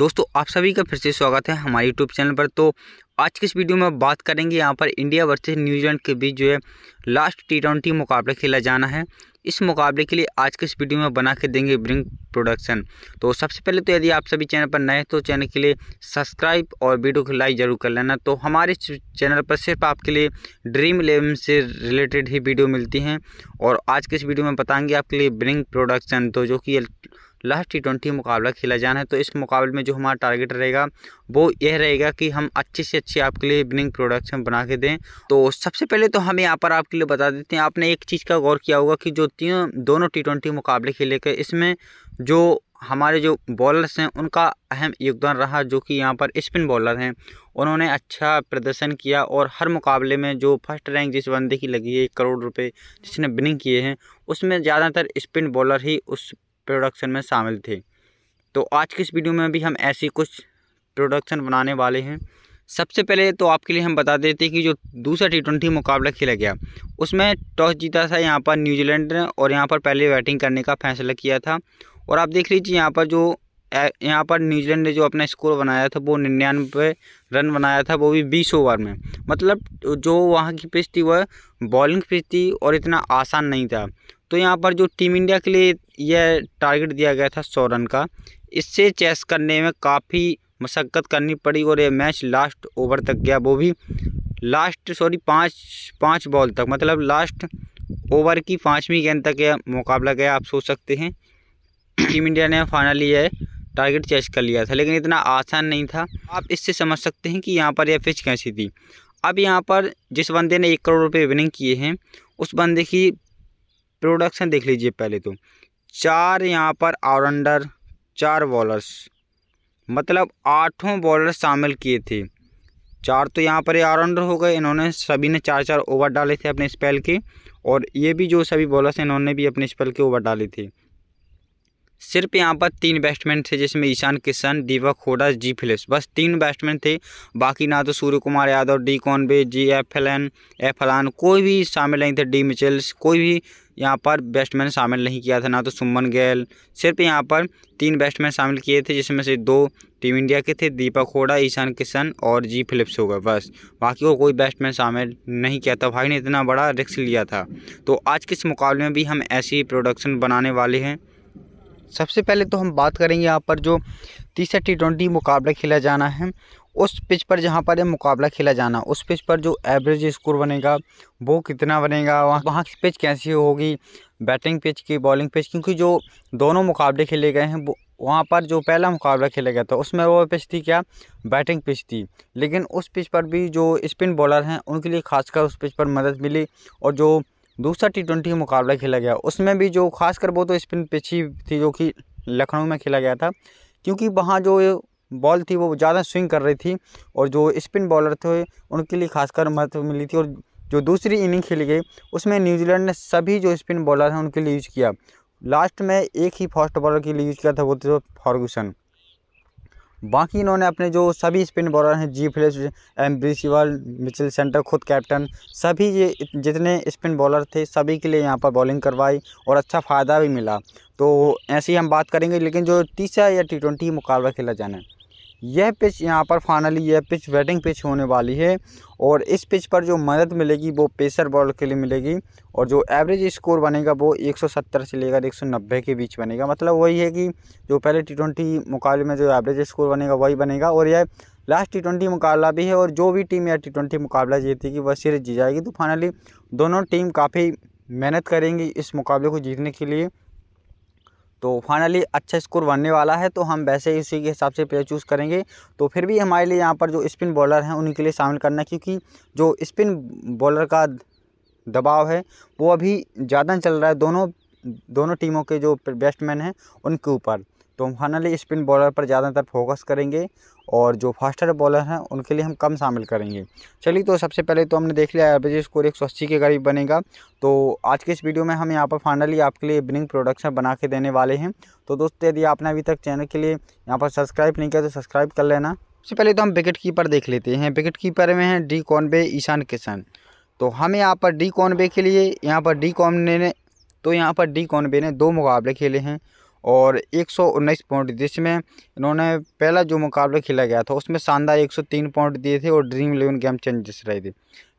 दोस्तों आप सभी का फिर से स्वागत है हमारे यूट्यूब चैनल पर तो आज के इस वीडियो में बात करेंगे यहाँ पर इंडिया वर्सेस न्यूजीलैंड के बीच जो है लास्ट टी ट्वेंटी मुकाबला खेला जाना है इस मुकाबले के लिए आज के इस वीडियो में बना के देंगे ब्रिंग प्रोडक्शन तो सबसे पहले तो यदि आप सभी चैनल पर नए हैं तो चैनल के लिए सब्सक्राइब और वीडियो को लाइक ज़रूर कर लेना तो हमारे चैनल पर सिर्फ आपके लिए ड्रीम इलेवन से रिलेटेड ही वीडियो मिलती हैं और आज के इस वीडियो में बताएंगे आपके लिए ब्रिंग प्रोडक्शन तो जो कि लास्ट टी ट्वेंटी मुकाबला खेला जाना है तो इस मुकाबले में जो हमारा टारगेट रहेगा वो यह रहेगा कि हम अच्छे से अच्छे आपके लिए इवनिंग प्रोडक्शन बना के दें तो सबसे पहले तो हम यहाँ पर आपके लिए बता देते हैं आपने एक चीज़ का गौर किया होगा कि जो तीनों दोनों टी ट्वेंटी मुकाबले खेले गए इसमें जो हमारे जो बॉलर्स हैं उनका अहम योगदान रहा जो कि यहाँ पर स्पिन बॉलर हैं उन्होंने अच्छा प्रदर्शन किया और हर मुकाबले में जो फर्स्ट रैंक जिस बंदे की लगी है एक करोड़ रुपए जिसने बिनिंग किए हैं उसमें ज़्यादातर स्पिन बॉलर ही उस प्रोडक्शन में शामिल थे तो आज की इस वीडियो में भी हम ऐसी कुछ प्रोडक्शन बनाने वाले हैं सबसे पहले तो आपके लिए हम बता देते हैं कि जो दूसरा टी ट्वेंटी मुकाबला खेला गया उसमें टॉस जीता था यहाँ पर न्यूजीलैंड ने और यहाँ पर पहले बैटिंग करने का फैसला किया था और आप देख लीजिए यहाँ पर जो यहाँ पर न्यूजीलैंड ने जो अपना स्कोर बनाया था वो निन्यानवे रन बनाया था वो भी बीस ओवर में मतलब जो वहाँ की पिच थी वह बॉलिंग पिच थी और इतना आसान नहीं था तो यहाँ पर जो टीम इंडिया के लिए यह टारगेट दिया गया था सौ रन का इससे चेस करने में काफ़ी मशक्क़त करनी पड़ी और यह मैच लास्ट ओवर तक गया वो भी लास्ट सॉरी पाँच पाँच बॉल तक मतलब लास्ट ओवर की पाँचवीं गेंद तक यह मुकाबला गया आप सोच सकते हैं टीम इंडिया ने फाइनली यह टारगेट चेस कर लिया था लेकिन इतना आसान नहीं था आप इससे समझ सकते हैं कि यहाँ पर यह पिच कैसी थी अब यहाँ पर जिस बंदे ने एक करोड़ रुपए विनिंग किए हैं उस बंदे की प्रोडक्शन देख लीजिए पहले तो चार यहाँ पर ऑलराउंडर चार बॉलर्स मतलब आठों बॉलर शामिल किए थे चार तो यहाँ पर ऑलराउंडर हो गए इन्होंने सभी ने चार चार ओवर डाले थे अपने स्पेल के और ये भी जो सभी बॉलर्स हैं इन्होंने भी अपने स्पेल के ओवर डाले थे सिर्फ यहाँ पर तीन बैट्समैन थे जिसमें ईशान किशन दीपक होडा जी फिलिप्स बस तीन बैट्समैन थे बाकी ना तो Suryakumar Yadav D Conway G F L N F Allen कोई भी शामिल नहीं थे डी मिचेल्स कोई भी यहाँ पर बैट्समैन शामिल नहीं किया था ना तो सुमन गैल सिर्फ यहाँ पर तीन बैट्समैन शामिल किए थे जिसमें से दो टीम इंडिया के थे दीपक होड़ा ईशान किशन और जी फिलिप्स हो गए बस बाकी को कोई बैट्समैन शामिल नहीं किया था भाई ने इतना बड़ा रिस्क लिया था तो आज के इस मुकाबले में भी हम ऐसी प्रोडक्शन बनाने वाले हैं सबसे पहले तो हम बात करेंगे यहाँ पर जो तीसरा टी ट्वेंटी मुकाबला खेला जाना है उस पिच पर जहाँ पर मुकाबला खेला जाना उस पिच पर जो एवरेज स्कोर बनेगा वो कितना बनेगा वहाँ वहाँ की पिच कैसी होगी बैटिंग पिच की बॉलिंग पिच क्योंकि जो दोनों मुकाबले खेले गए हैं वो वहाँ पर जो पहला मुकाबला खेला गया था उसमें वो पिच थी क्या बैटिंग पिच थी लेकिन उस पिच पर भी जो स्पिन बॉलर हैं उनके लिए खासकर उस पिच पर मदद मिली और जो दूसरा टी ट्वेंटी मुकाबला खेला गया उसमें भी जो खासकर वो तो स्पिन पिछी थी जो कि लखनऊ में खेला गया था क्योंकि वहाँ जो बॉल थी वो ज़्यादा स्विंग कर रही थी और जो स्पिन बॉलर थे उनके लिए खासकर महत्व मिली थी और जो दूसरी इनिंग खेली गई उसमें न्यूजीलैंड ने सभी जो स्पिन बॉलर हैं उनके लिए यूज किया लास्ट में एक ही फास्ट बॉलर के लिए यूज किया था वो थे तो फॉर्गूसन बाकी इन्होंने अपने जो सभी स्पिन बॉलर हैं जी फ्लेश एम बी शिवल मिचिल सेंटर खुद कैप्टन सभी ये जितने स्पिन बॉलर थे सभी के लिए यहाँ पर बॉलिंग करवाई और अच्छा फ़ायदा भी मिला तो ऐसे ही हम बात करेंगे लेकिन जो तीसरा या टी ट्वेंटी मुकाबला खेला जाना है यह पिच यहाँ पर फाइनली यह पिच वेटिंग पिच होने वाली है और इस पिच पर जो मदद मिलेगी वो पेसर बॉल के लिए मिलेगी और जो एवरेज स्कोर बनेगा वो 170 से लेकर 190 के बीच बनेगा मतलब वही है कि जो पहले टी ट्वेंटी मुकाबले में जो एवरेज स्कोर बनेगा वही बनेगा और यह लास्ट टी ट्वेंटी मुकाबला भी है और जो भी टीम यह टी ट्वेंटी मुकाबला जीतेगी वह सीरीज जीत जाएगी तो फाइनली दोनों टीम काफ़ी मेहनत करेंगी इस मुकाबले को जीतने के लिए तो फाइनली अच्छा स्कोर बनने वाला है तो हम वैसे ही उसी के हिसाब से प्लेयर चूज़ करेंगे तो फिर भी हमारे लिए यहाँ पर जो स्पिन बॉलर हैं उनके लिए शामिल करना क्योंकि जो स्पिन बॉलर का दबाव है वो अभी ज़्यादा चल रहा है दोनों दोनों टीमों के जो बैट्समैन हैं उनके ऊपर तो हम फाइनली स्पिन बॉलर पर ज़्यादातर फोकस करेंगे और जो फास्टर बॉलर हैं उनके लिए हम कम शामिल करेंगे चलिए तो सबसे पहले तो हमने देख लिया एवरेज स्कोर एक सौ अस्सी के करीब बनेगा तो आज के इस वीडियो में हम यहाँ पर फाइनली आपके लिए बिनिंग प्रोडक्शन बना के देने वाले हैं तो दोस्तों यदि आपने अभी तक चैनल के लिए यहाँ पर सब्सक्राइब नहीं किया तो सब्सक्राइब कर लेना सबसे पहले तो हम विकेट कीपर देख लेते हैं विकेट कीपर में हैं डी कॉनबे ईशान किशन तो हम यहाँ पर डी कॉनबे के लिए यहाँ पर डी कॉन ने तो यहाँ पर डी कॉनबे ने दो मुकाबले खेले हैं और एक सौ उन्नीस पॉइंट जिसमें इन्होंने पहला जो मुकाबला खेला गया था उसमें शानदार एक सौ तीन पॉइंट दिए थे और ड्रीम इलेवन गेम चेंजेस रहे थे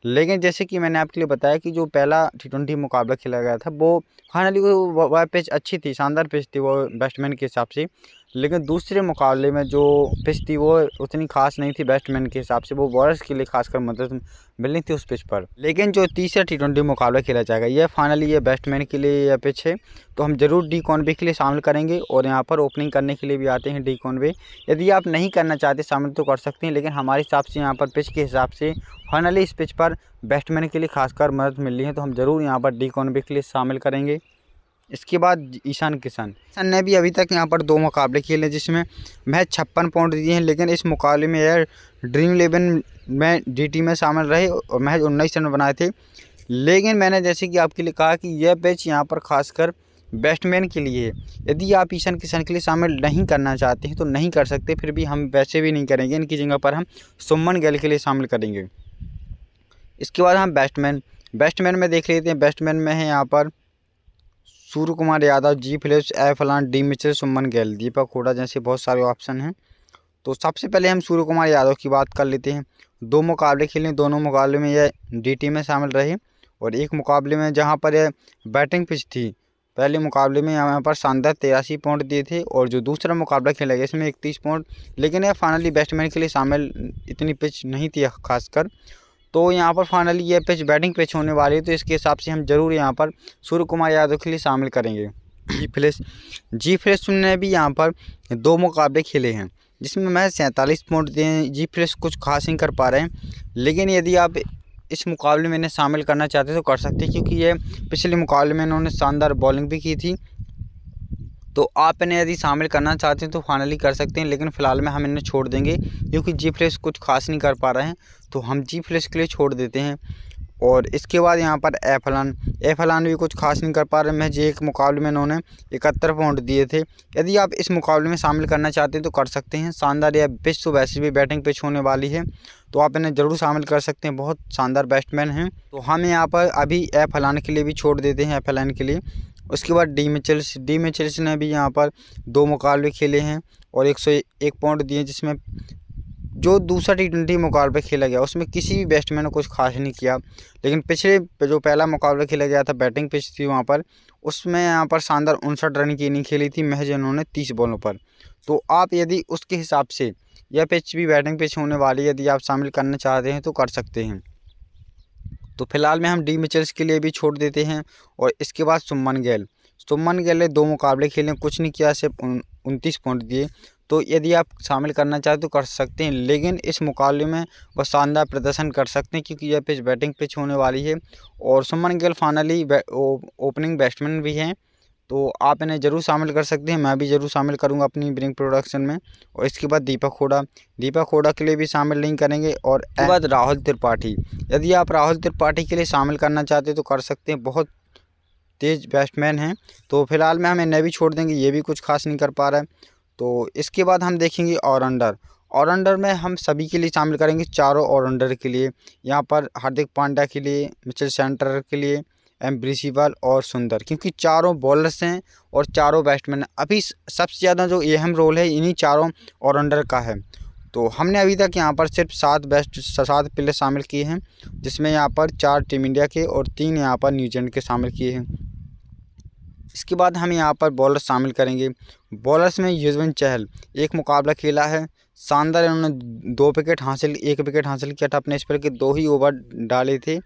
लेकिन जैसे कि मैंने आपके लिए बताया कि जो पहला टी ट्वेंटी मुकाबला खेला गया था वो फाइनली वह पिच अच्छी थी शानदार पिच थी वो बैट्समैन के हिसाब से लेकिन दूसरे मुकाबले में जो पिच थी वो उतनी खास नहीं थी बैट्समैन के हिसाब से वो बॉलर्स के लिए खासकर मदद मिलनी थी उस पिच पर लेकिन जो तीसरा टी ट्वेंटी मुकाबला खेला जाएगा यह फाइनली ये बैट्समैन के लिए यह पिच है तो हम जरूर डी कॉन्वे के लिए शामिल करेंगे और यहाँ पर ओपनिंग करने के लिए भी आते हैं डी कॉनवे यदि आप नहीं करना चाहते शामिल तो कर सकते हैं लेकिन हमारे हिसाब से यहाँ पर पिच के हिसाब से फाइनली इस पिच पर बैट्समैन के लिए खासकर मदद मिलनी है तो हम ज़रूर यहाँ पर डी कॉनवे के लिए शामिल करेंगे इसके बाद ईशान किशन किशन ने भी अभी तक यहाँ पर दो मुकाबले खेले जिसमें महज छप्पन पॉइंट दिए हैं लेकिन इस मुकाबले में यह ड्रीम इलेवन में डी में शामिल रहे और महज उन्नीस रन बनाए थे लेकिन मैंने जैसे कि आपके लिए कहा कि यह पिच यहाँ पर खासकर बैट्समैन के लिए यदि आप ईशान किशन के लिए शामिल नहीं करना चाहते हैं तो नहीं कर सकते फिर भी हम वैसे भी नहीं करेंगे इनकी जगह पर हम सुमन गैल के लिए शामिल करेंगे इसके बाद हम बैट्समैन बैट्समैन में देख लेते हैं बैट्समैन में है यहाँ पर Suryakumar Yadav G Phillips ए फलान डी मिश्र सुमन गैल दीपक हुडा जैसे बहुत सारे ऑप्शन हैं तो सबसे पहले हम सूर्य कुमार यादव की बात कर लेते हैं दो मुकाबले खेले दोनों मुकाबले में यह डी टीम में शामिल रहे और एक मुकाबले में जहाँ पर यह बैटिंग पिच थी पहले मुकाबले में यहाँ पर शानदार तिरासी पॉइंट दिए थे और जो दूसरा मुकाबला खेला गया इसमें इकतीस पॉइंट लेकिन यह फाइनली बैट्समैन के लिए शामिल इतनी पिच नहीं थी खासकर तो यहाँ पर फाइनली ये पिच बैटिंग पिच होने वाली है तो इसके हिसाब से हम ज़रूर यहाँ पर सूर्य कुमार यादव के लिए शामिल करेंगे जी फ्रेश जी फ्रेश ने भी यहाँ पर दो मुकाबले खेले हैं जिसमें मैं सैंतालीस पॉइंट दिए हैं जी फ्रेश कुछ खास नहीं कर पा रहे हैं लेकिन यदि आप इस मुकाबले में इन्हें शामिल करना चाहते तो कर सकते क्योंकि ये पिछले मुकाबले में इन्होंने शानदार बॉलिंग भी की थी तो आप इन्हें यदि शामिल करना चाहते हैं तो फाइनली कर सकते हैं लेकिन फ़िलहाल में हम इन्हें छोड़ देंगे क्योंकि जी फ्लैश कुछ खास नहीं कर पा रहे हैं तो हम जी फ्लैश के लिए छोड़ देते हैं और इसके बाद यहाँ पर एफलान एफलान भी कुछ खास नहीं कर पा रहे जी एक मुकाबले में इन्होंने इकहत्तर पॉइंट दिए थे यदि आप इस मुकाबले में शामिल करना चाहते हैं तो कर सकते हैं शानदार या पिच तो वैसे भी बैटिंग पिच होने वाली है तो आप इन्हें ज़रूर शामिल कर सकते हैं बहुत शानदार बैट्समैन हैं तो हम यहाँ पर अभी एफलान के लिए भी छोड़ देते हैं एफलान के लिए उसके बाद डी में चेल्स डी में चेल्स ने भी यहाँ पर दो मुकाबले खेले हैं और एक सौ एक पॉइंट दिए जिसमें जो दूसरा टी ट्वेंटी मुकाबले खेला गया उसमें किसी भी बैट्समैन ने कुछ खास नहीं किया लेकिन पिछले जो पहला मुकाबला खेला गया था बैटिंग पिच थी वहाँ पर उसमें यहाँ पर शानदार उनसठ रन की इनिंग खेली थी महज इन्होंने तीस बॉलों पर तो आप यदि उसके हिसाब से यह पिच भी बैटिंग पिच होने वाली यदि आप शामिल करना चाहते हैं तो कर सकते हैं तो फिलहाल में हम डी मिचल्स के लिए भी छोड़ देते हैं और इसके बाद सुमन गैल सुमन गैल ने दो मुकाबले खेले कुछ नहीं किया सिर्फ उनतीस पॉइंट दिए तो यदि आप शामिल करना चाहें तो कर सकते हैं लेकिन इस मुकाबले में वह शानदार प्रदर्शन कर सकते हैं क्योंकि यह पिच बैटिंग पिच होने वाली है और सुमन गैल फाइनली ओपनिंग बैट्समैन भी हैं तो आप इन्हें ज़रूर शामिल कर सकते हैं मैं भी ज़रूर शामिल करूँगा अपनी ब्रिंग प्रोडक्शन में और इसके बाद दीपक होडा दीपक होडा के लिए भी शामिल नहीं करेंगे और इसके बाद राहुल त्रिपाठी यदि आप राहुल त्रिपाठी के लिए शामिल करना चाहते हैं तो कर सकते हैं बहुत तेज बैट्समैन हैं तो फिलहाल में हम इन्हें भी छोड़ देंगे ये भी कुछ खास नहीं कर पा रहा है तो इसके बाद हम देखेंगे ऑलराउंडर ऑलराउंडर में हम सभी के लिए शामिल करेंगे चारों ऑलराउंडर के लिए यहाँ पर हार्दिक पांड्या के लिए मिचेल सेंटर के लिए एम्ब्रिसिबल और सुंदर क्योंकि चारों बॉलर्स हैं और चारों बैट्समैन अभी सबसे ज़्यादा जो अहम रोल है इन्हीं चारों ऑलराउंडर का है तो हमने अभी तक यहाँ पर सिर्फ सात बेस्ट सात प्लेयर शामिल किए हैं जिसमें यहाँ पर चार टीम इंडिया के और तीन यहाँ पर न्यूजीलैंड के शामिल किए हैं इसके बाद हम यहाँ पर बॉलर शामिल करेंगे बॉलर्स में युजवंत चहल एक मुकाबला खेला है शानदार इन्होंने दो विकेट हासिल एक विकेट हासिल किया था अपने इस पर के दो ही ओवर डाले थे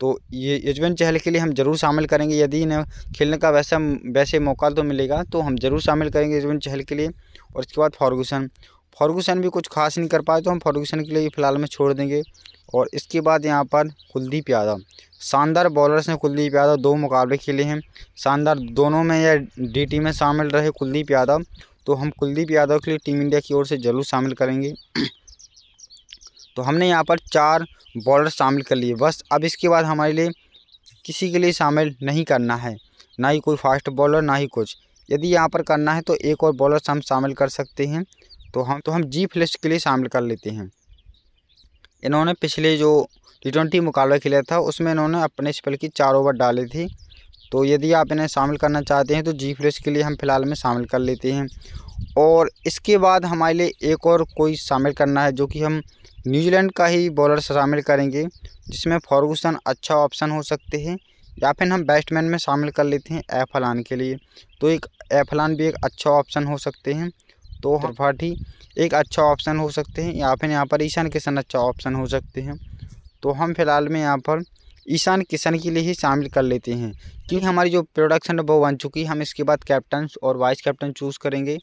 तो ये यजमान चहल के लिए हम ज़रूर शामिल करेंगे यदि इन्हें खेलने का वैसा वैसे मौका तो मिलेगा तो हम ज़रूर शामिल करेंगे यजमान चहल के लिए और इसके बाद फॉर्गूसन फॉर्गूसन भी कुछ खास नहीं कर पाए तो हम फॉर्गूसन के लिए फ़िलहाल में छोड़ देंगे और इसके बाद यहाँ पर कुलदीप यादव शानदार बॉलर्स हैं कुलदीप यादव दो मुकाबले खेले हैं शानदार दोनों में या डी टीम में शामिल रहे कुलदीप यादव तो हम कुलदीप यादव के लिए टीम इंडिया की ओर से ज़रूर शामिल करेंगे तो हमने यहाँ पर चार बॉलर शामिल कर लिए बस अब इसके बाद हमारे लिए किसी के लिए शामिल नहीं करना है ना ही कोई फास्ट बॉलर ना ही कुछ यदि यहाँ पर करना है तो एक और बॉलर हम शामिल कर सकते हैं तो हम तो हम जी फ्लिस्ट के लिए शामिल कर लेते हैं इन्होंने पिछले जो टी ट्वेंटी मुकाबला खेला था उसमें इन्होंने अपने स्पेल की चार ओवर डाली थी तो यदि आप इन्हें शामिल करना चाहते हैं तो जी फ्रेश के लिए हम फिलहाल में शामिल कर लेते हैं और इसके बाद हमारे लिए एक और कोई शामिल करना है जो कि हम न्यूजीलैंड का ही बॉलर शामिल करेंगे जिसमें फॉर्गूसन अच्छा ऑप्शन हो सकते हैं या फिर हम बैट्समैन में शामिल कर लेते हैं एफलान के लिए तो एक एफलान भी एक अच्छा ऑप्शन हो सकते हैं तो, तो हरफाटी एक अच्छा ऑप्शन हो सकते हैं या फिर यहाँ पर ईशान किशन अच्छा ऑप्शन हो सकते हैं तो हम फिलहाल में यहाँ पर ईशान किशन के लिए ही शामिल कर लेते हैं क्योंकि हमारी जो प्रोडक्शन है वो बन चुकी है हम इसके बाद कैप्टन और वाइस कैप्टन चूज़ करेंगे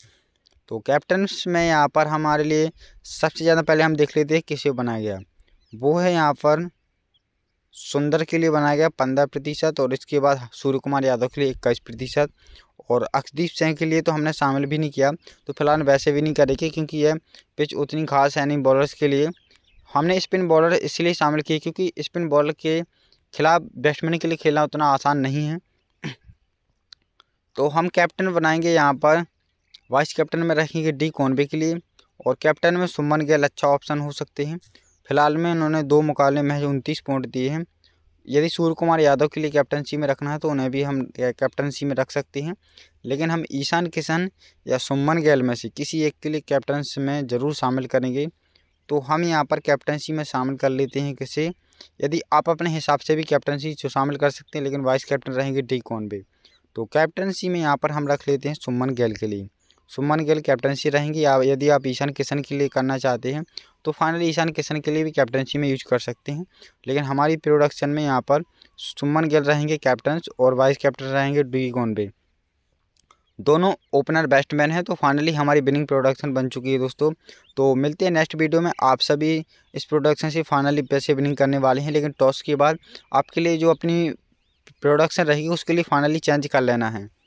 तो कैप्टन्स में यहाँ पर हमारे लिए सबसे ज़्यादा पहले हम देख लेते हैं किसे बनाया गया वो है यहाँ पर सुंदर के लिए बनाया गया पंद्रह प्रतिशत और इसके बाद सूर्य कुमार यादव के लिए इक्कीस प्रतिशत और अक्षदीप सिंह के लिए तो हमने शामिल भी नहीं किया तो फिलहाल वैसे भी नहीं करेंगे क्योंकि यह पिच उतनी खास है नहीं बॉलर्स के लिए हमने स्पिन बॉलर इसलिए शामिल किए क्योंकि स्पिन बॉलर के खिलाफ बैट्समैन के लिए खेलना उतना आसान नहीं है तो हम कैप्टन बनाएंगे यहाँ पर वाइस कैप्टन में रखेंगे डी कॉनबे के लिए और कैप्टन में सुमन गैल अच्छा ऑप्शन हो सकते हैं फिलहाल में इन्होंने दो मुकाबले महज उनतीस पॉइंट दिए हैं यदि सूर्य कुमार यादव के लिए कैप्टनसी में रखना है तो उन्हें भी हम कैप्टनसी में रख सकते हैं लेकिन हम ईशान किशन या सुमन गैल में से किसी एक के लिए कैप्टनसी में ज़रूर शामिल करेंगे तो हम यहाँ पर कैप्टनसी में शामिल कर लेते हैं किसे यदि आप अपने हिसाब से भी कैप्टनसी शामिल कर सकते हैं लेकिन वाइस कैप्टन रहेंगे डी कॉनबे तो कैप्टनसी में यहाँ पर हम रख लेते हैं सुमन गैल के लिए सुमन गिल कैप्टनसी रहेंगी या यदि आप ईशान किशन के लिए करना चाहते हैं तो फाइनली ईशान किशन के लिए भी कैप्टनसी में यूज कर सकते हैं लेकिन हमारी प्रोडक्शन में यहाँ पर सुमन गिल रहेंगे कैप्टन और वाइस कैप्टन रहेंगे डी गोनबे दोनों ओपनर बैट्समैन हैं तो फाइनली हमारी बिनिंग प्रोडक्शन बन चुकी है दोस्तों तो मिलते हैं नेक्स्ट वीडियो में आप सभी इस प्रोडक्शन से फाइनली पैसे बिनिंग करने वाले हैं लेकिन टॉस के बाद आपके लिए जो अपनी प्रोडक्शन रहेगी उसके लिए फाइनली चेंज कर लेना है